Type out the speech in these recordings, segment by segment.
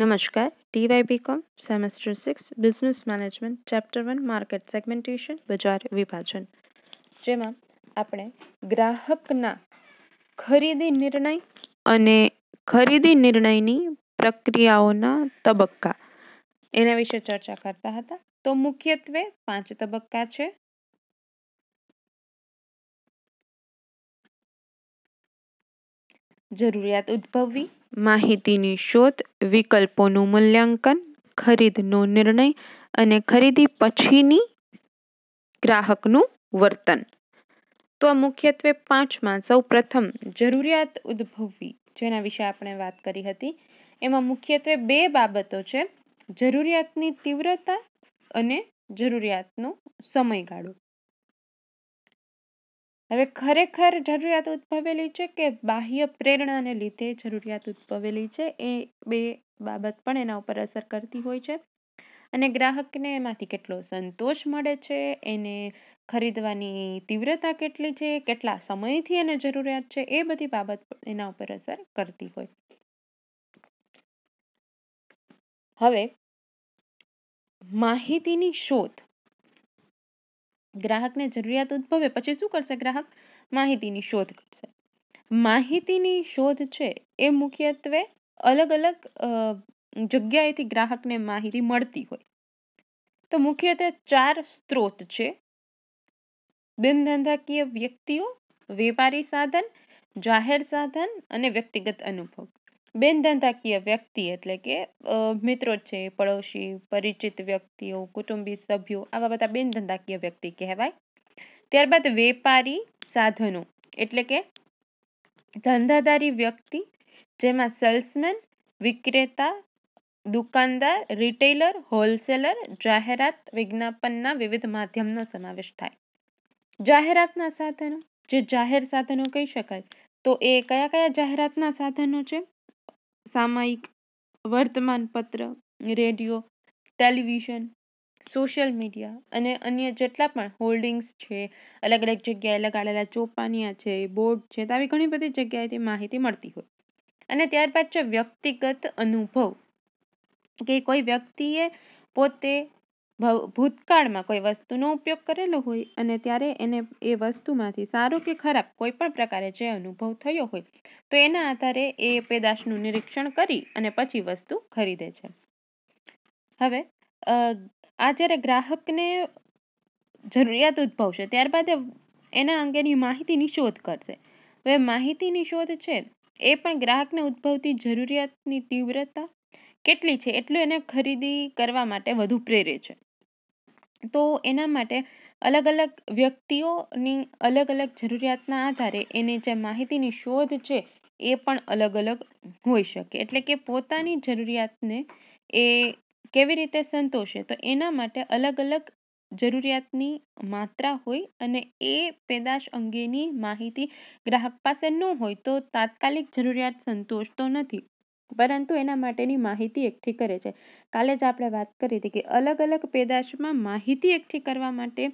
નમસ્કાર TY BCom semester six business management chapter one market segmentation બજાર વિભાજન જેમાં આપણે ગ્રાહકના ખરીદી નિર્ણય અને ખરીદી નિર્ણયની પ્રક્રિયાઓના તબક્કા એના વિશે ચર્ચા કરતા હતા તો મુખ્યત્વે પાંચ તબક્કા છે જરૂરિયાત ઉદ્ભવવી માહિતીની શોધ વિકલ્પોનું મૂલ્યાંકન ખરીદનો નિર્ણય અને ખરીદી પછીની ગ્રાહકનું વર્તન તો આ મુખ્યત્વે પાંચમાં સૌ પ્રથમ જરૂરિયાત ઉદ્ભવવી જેના વિશે આપણે વાત કરી હતી એમાં મુખ્યત્વે બે બાબતો છે જરૂરિયાતની તીવ્રતા અને જરૂરિયાતનો સમયગાળો હવે ખરેખર જરૂરિયાત ઉદ્ભવેલી છે કે બાહ્ય પ્રેરણાને લીધે જરૂરિયાત ઉદ્ભવેલી છે એ બે બાબત પણ એના ઉપર અસર કરતી હોય છે અને ગ્રાહકને એમાંથી કેટલો સંતોષ મળે છે એને ખરીદવાની તીવ્રતા કેટલી છે કેટલા સમયથી એને જરૂરિયાત છે એ બધી બાબત એના ઉપર અસર કરતી હોય હવે માહિતીની શોધ ગ્રાહકને જરૂરિયાત ઉદ્ભવે પછી શું કરશે ગ્રાહક માહિતીની શોધ કરશે માહિતીની શોધ છે એ મુખ્યત્વે અલગ અલગ જગ્યાએથી ગ્રાહકને માહિતી મળતી હોય તો મુખ્યત્વે ચાર સ્ત્રોત છે બિનધંધાકીય વ્યક્તિઓ વેપારી સાધન જાહેર સાધન અને વ્યક્તિગત અનુભવ બિનધંધાકીય વ્યક્તિ એટલે કે મિત્રો છે પડોશી પરિચિત વ્યક્તિઓ કુટુંબી સભ્યો આવા બધા બિનધંધાકીય વ્યક્તિ કહેવાય ત્યારબાદ વેપારી સાધનો એટલે કે ધંધાધારી વ્યક્તિ જેમાં સેલ્સમેન વિક્રેતા દુકાનદાર રિટેલર હોલસેલર જાહેરાત વિજ્ઞાપનના વિવિધ માધ્યમનો સમાવેશ થાય જાહેરાતના સાધનો જે જાહેર સાધનો કહી શકાય તો એ કયા કયા જાહેરાતના સાધનો છે સામાયિક વર્તમાનપત્ર રેડિયો ટેલિવિઝન સોશિયલ મીડિયા અને અન્ય જેટલા પણ હોલ્ડિંગ્સ છે અલગ અલગ જગ્યાએ લગાડેલા ચોપાનિયા છે બોર્ડ છે તો આવી ઘણી બધી જગ્યાએથી માહિતી મળતી હોય અને ત્યારબાદ છે વ્યક્તિગત અનુભવ કે કોઈ વ્યક્તિએ પોતે ભૂતકાળમાં કોઈ વસ્તુનો ઉપયોગ કરેલો હોય અને ત્યારે એને એ વસ્તુમાંથી સારું કે ખરાબ કોઈ પણ પ્રકારે જે અનુભવ થયો હોય તો એના આધારે એ પેદાશનું નિરીક્ષણ કરી અને પછી વસ્તુ ખરીદે છે હવે આ જ્યારે ગ્રાહકને જરૂરિયાત ઉદ્ભવશે ત્યારબાદ એના અંગેની માહિતીની શોધ કરશે હવે માહિતીની શોધ છે એ પણ ગ્રાહકને ઉદ્ભવતી જરૂરિયાતની તીવ્રતા કેટલી છે એટલું એને ખરીદી કરવા માટે વધુ પ્રેરે છે તો એના માટે અલગ અલગ વ્યક્તિઓની અલગ અલગ જરૂરિયાતના આધારે એને જે માહિતીની શોધ છે એ પણ અલગ અલગ હોઈ શકે એટલે કે પોતાની જરૂરિયાતને એ કેવી રીતે સંતોષે તો એના માટે અલગ અલગ જરૂરિયાતની માત્રા હોય અને એ પેદાશ અંગેની માહિતી ગ્રાહક પાસે ન હોય તો તાત્કાલિક જરૂરિયાત સંતોષતો નથી પરંતુ એના માટેની માહિતી એકઠી કરે છે કાલે જ આપણે વાત કરી હતી કે અલગ અલગ પેદાશમાં માહિતી એકઠી કરવા માટે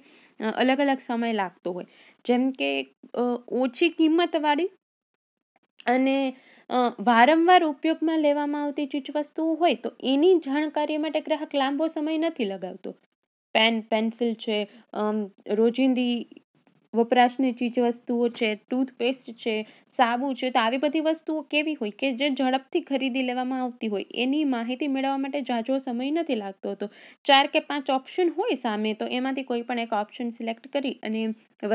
અલગ અલગ સમય લાગતો હોય જેમ કે ઓછી કિંમતવાળી અને વારંવાર ઉપયોગમાં લેવામાં આવતી ચીજવસ્તુઓ હોય તો એની જાણકારી માટે ગ્રાહક લાંબો સમય નથી લગાવતો પેન પેન્સિલ છે રોજિંદી વપરાશની ચીજ વસ્તુઓ છે ટૂથપેસ્ટ છે સાબુ છે તો આવી બધી વસ્તુઓ કેવી હોય કે જે ઝડપથી ખરીદી લેવામાં આવતી હોય એની માહિતી મેળવવા માટે ઝાઝો સમય નથી લાગતો હતો ચાર કે પાંચ ઓપ્શન હોય સામે તો એમાંથી કોઈ પણ એક ઓપ્શન સિલેક્ટ કરી અને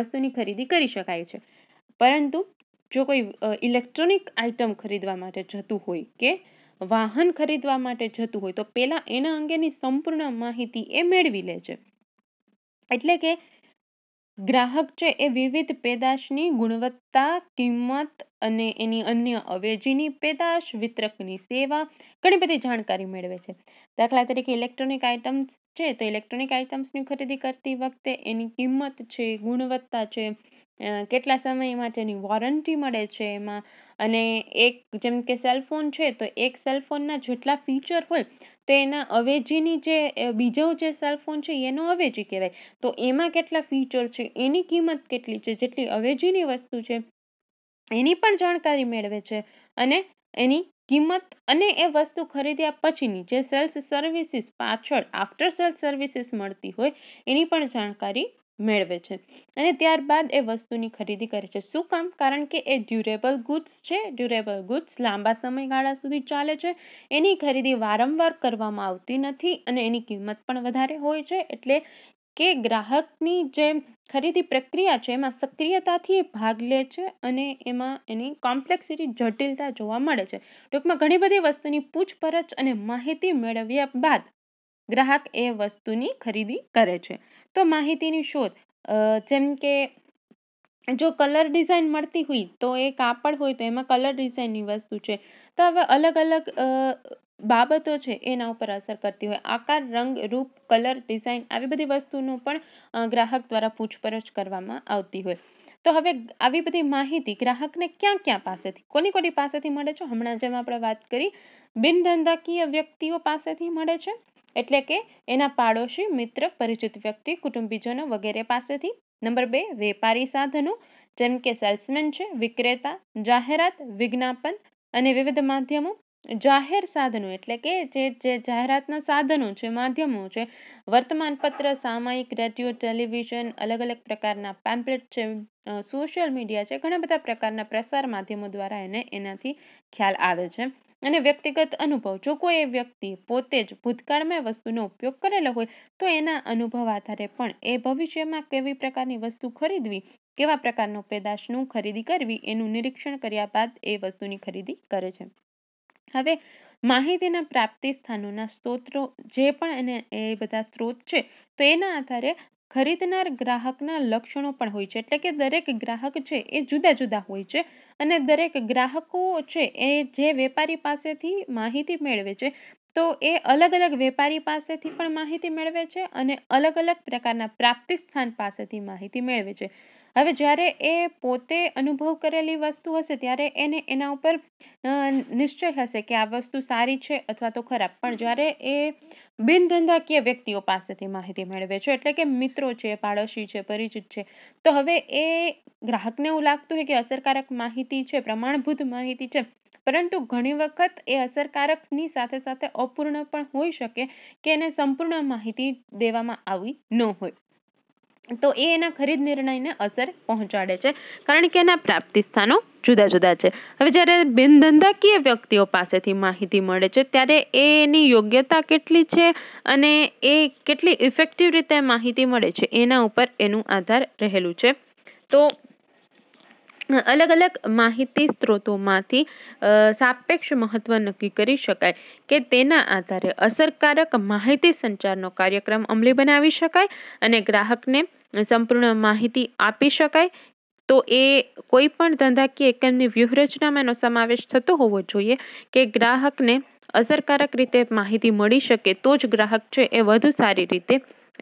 વસ્તુની ખરીદી કરી શકાય છે પરંતુ જો કોઈ ઇલેક્ટ્રોનિક આઇટમ ખરીદવા માટે જતું હોય કે વાહન ખરીદવા માટે જતું હોય તો પહેલાં એના અંગેની સંપૂર્ણ માહિતી એ મેળવી લે છે એટલે કે ગ્રાહક છે એ વિવિધ પેદાશની ગુણવત્તા કિંમત અને એની અન્ય અવેજીની પેદાશ વિતરકની સેવા ઘણી બધી જાણકારી મેળવે છે દાખલા તરીકે ઇલેક્ટ્રોનિક આઇટમ્સ છે તો ઇલેક્ટ્રોનિક આઇટમ્સની ખરીદી કરતી વખતે એની કિંમત છે ગુણવત્તા છે કેટલા સમય માટેની વોરંટી મળે છે એમાં અને એક જેમ કે સેલફોન છે તો એક સેલફોનના જેટલા ફીચર હોય તો એના અવેજીની જે બીજો જે સેલફોન છે એનો અવેજી કહેવાય તો એમાં કેટલા ફીચર છે એની કિંમત કેટલી છે જેટલી અવેજીની વસ્તુ છે એની પણ જાણકારી મેળવે છે અને એની કિંમત અને એ વસ્તુ ખરીદ્યા પછીની જે સેલ્સ સર્વિસીસ પાછળ આફ્ટર સેલ્સ સર્વિસીસ મળતી હોય એની પણ જાણકારી મેળવે છે અને ત્યારબાદ એ વસ્તુની ખરીદી કરે છે શું કામ કારણ કે એ ડ્યુરેબલ ગુડ્સ છે ડ્યુરેબલ ગુડ્સ લાંબા સમયગાળા સુધી ચાલે છે એની ખરીદી વારંવાર કરવામાં આવતી નથી અને એની કિંમત પણ વધારે હોય છે એટલે કે ગ્રાહકની જે ખરીદી પ્રક્રિયા છે એમાં સક્રિયતાથી ભાગ લે છે અને એમાં એની કોમ્પ્લેક્સિટી જટિલતા જોવા મળે છે ટૂંકમાં ઘણી બધી વસ્તુની પૂછપરછ અને માહિતી મેળવ્યા બાદ ગ્રાહક એ વસ્તુની ખરીદી કરે છે તો માહિતીની શોધ જેમ કે જો કલર ડિઝાઇન મળતી હોય તો એ કાપડ હોય તો એમાં કલર ડિઝાઇનની વસ્તુ છે તો હવે અલગ અલગ બાબતો છે એના ઉપર અસર કરતી હોય આકાર રંગ રૂપ કલર ડિઝાઇન આવી બધી વસ્તુનું પણ ગ્રાહક દ્વારા પૂછપરછ કરવામાં આવતી હોય તો હવે આવી બધી માહિતી ગ્રાહકને ક્યાં ક્યાં પાસેથી કોની કોની પાસેથી મળે છે હમણાં જેમ આપણે વાત કરી બિનધંધાકીય વ્યક્તિઓ પાસેથી મળે છે એટલે કે એના પાડોશી મિત્ર પરિચિત વ્યક્તિ કુટુંબીજનો વગેરે પાસેથી નંબર બે વેપારી સાધનો જેમ કે સેલ્સમેન છે વિક્રેતા જાહેરાત વિજ્ઞાપન અને વિવિધ માધ્યમો જાહેર સાધનો એટલે કે જે જે જાહેરાતના સાધનો છે માધ્યમો છે વર્તમાનપત્ર સામાયિક રેડિયો ટેલિવિઝન અલગ અલગ પ્રકારના પેમ્પલેટ છે સોશિયલ મીડિયા છે ઘણા બધા પ્રકારના પ્રસાર માધ્યમો દ્વારા એને એનાથી ખ્યાલ આવે છે અને વ્યક્તિગત અનુભવ જો કોઈ વ્યક્તિ પોતે જ ભૂતકાળમાં વસ્તુનો ઉપયોગ કરેલો હોય તો એના અનુભવ આધારે પણ એ ભવિષ્યમાં કેવી પ્રકારની વસ્તુ ખરીદવી કેવા પ્રકારનો પેદાશનું ખરીદી કરવી એનું નિરીક્ષણ કર્યા બાદ એ વસ્તુની ખરીદી કરે છે હવે માહિતીના પ્રાપ્તિ સ્થાનોના સ્ત્રોતો જે પણ એને એ બધા સ્ત્રોત છે તો એના આધારે ખરીદનાર ગ્રાહકના લક્ષણો પણ હોય છે એટલે કે દરેક ગ્રાહક છે એ જુદા જુદા હોય છે અને દરેક ગ્રાહકો છે એ જે વેપારી પાસેથી માહિતી મેળવે છે તો એ અલગ અલગ વેપારી પાસેથી પણ માહિતી મેળવે છે અને અલગ અલગ પ્રકારના પ્રાપ્તિ સ્થાન પાસેથી માહિતી મેળવે છે હવે જ્યારે એ પોતે અનુભવ કરેલી વસ્તુ હશે ત્યારે એને એના ઉપર નિશ્ચય હશે કે આ વસ્તુ સારી છે અથવા તો ખરાબ પણ જ્યારે એ બિનધંધાકીય વ્યક્તિઓ પાસેથી માહિતી મેળવે છે એટલે કે મિત્રો છે પાડોશી છે પરિચિત છે તો હવે એ ગ્રાહકને એવું લાગતું હોય કે અસરકારક માહિતી છે પ્રમાણભૂત માહિતી છે પરંતુ ઘણી વખત એ અસરકારકની સાથે સાથે અપૂર્ણ પણ હોઈ શકે કે એને સંપૂર્ણ માહિતી દેવામાં આવી ન હોય તો એ એના ખરીદ નિર્ણયને અસર પહોંચાડે છે કારણ કે એના પ્રાપ્તિ સ્થાનો જુદા જુદા છે હવે જ્યારે બિનધંધાકીય વ્યક્તિઓ પાસેથી માહિતી મળે છે ત્યારે એની યોગ્યતા કેટલી છે અને એ કેટલી ઇફેક્ટિવ રીતે માહિતી મળે છે એના ઉપર એનું આધાર રહેલું છે તો અલગ અલગ માહિતી સ્ત્રોતોમાંથી સાપેક્ષ મહત્વ નક્કી કરી શકાય કે તેના આધારે અસરકારક માહિતી સંચારનો કાર્યક્રમ અમલી બનાવી શકાય અને ગ્રાહકને સંપૂર્ણ માહિતી આપી શકાય તો એ કોઈ પણ ધંધાકીય એકમની વ્યૂહરચનામાં એનો સમાવેશ થતો હોવો જોઈએ કે ગ્રાહકને અસરકારક રીતે માહિતી મળી શકે તો જ ગ્રાહક છે એ વધુ સારી રીતે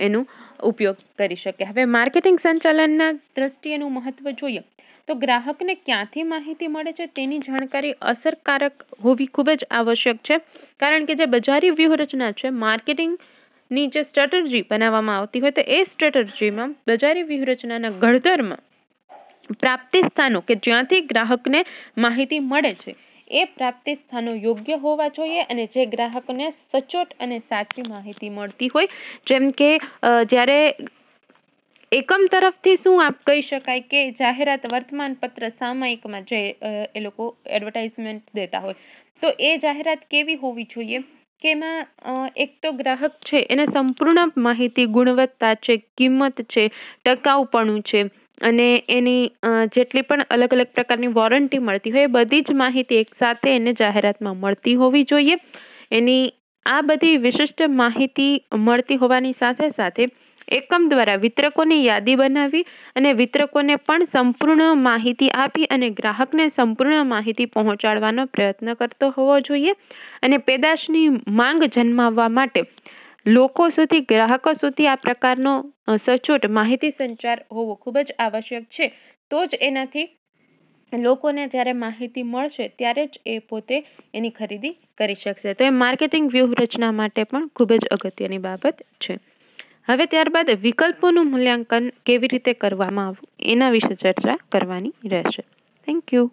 એનું ઉપયોગ કરી શકે હવે માર્કેટિંગ સંચાલનના દ્રષ્ટિએનું મહત્વ જોઈએ તો ગ્રાહકને ક્યાંથી માહિતી મળે છે તેની જાણકારી અસરકારક હોવી ખૂબ જ આવશ્યક છે કારણ કે જે બજારી વ્યૂહરચના છે માર્કેટિંગની જે સ્ટ્રેટર્જી બનાવવામાં આવતી હોય તો એ સ્ટ્રેટર્જીમાં બજારી વ્યૂહરચનાના ઘડતરમાં પ્રાપ્તિ સ્થાનો કે જ્યાંથી ગ્રાહકને માહિતી મળે છે એ પ્રાપ્તિ સ્થાનો યોગ્ય હોવા જોઈએ અને જે ગ્રાહકને સચોટ અને સાચી માહિતી મળતી હોય જેમ કે જ્યારે એકમ તરફથી શું આપ કહી શકાય કે જાહેરાત વર્તમાનપત્ર સામાયિકમાં જે એ લોકો એડવર્ટાઇઝમેન્ટ દેતા હોય તો એ જાહેરાત કેવી હોવી જોઈએ કે એમાં એક તો ગ્રાહક છે એને સંપૂર્ણ માહિતી ગુણવત્તા છે કિંમત છે ટકાઉપણું છે અને એની જેટલી પણ અલગ અલગ પ્રકારની વોરંટી મળતી હોય એ બધી જ માહિતી એકસાથે એને જાહેરાતમાં મળતી હોવી જોઈએ એની આ બધી વિશિષ્ટ માહિતી મળતી હોવાની સાથે સાથે એકમ દ્વારા વિતરકોની યાદી બનાવી અને વિતરકોને પણ સંપૂર્ણ માહિતી આપી અને ગ્રાહકને સંપૂર્ણ માહિતી પહોંચાડવાનો પ્રયત્ન કરતો હોવો જોઈએ અને પેદાશની માંગ જન્માવવા માટે લોકો સુધી ગ્રાહકો સુધી આ પ્રકારનો સચોટ માહિતી સંચાર હોવો ખૂબ જ આવશ્યક છે તો જ એનાથી લોકોને જ્યારે માહિતી મળશે ત્યારે જ એ પોતે એની ખરીદી કરી શકશે તો એ માર્કેટિંગ વ્યૂહરચના માટે પણ ખૂબ જ અગત્યની બાબત છે હવે ત્યારબાદ વિકલ્પોનું મૂલ્યાંકન કેવી રીતે કરવામાં આવવું એના વિશે ચર્ચા કરવાની રહેશે થેન્ક યુ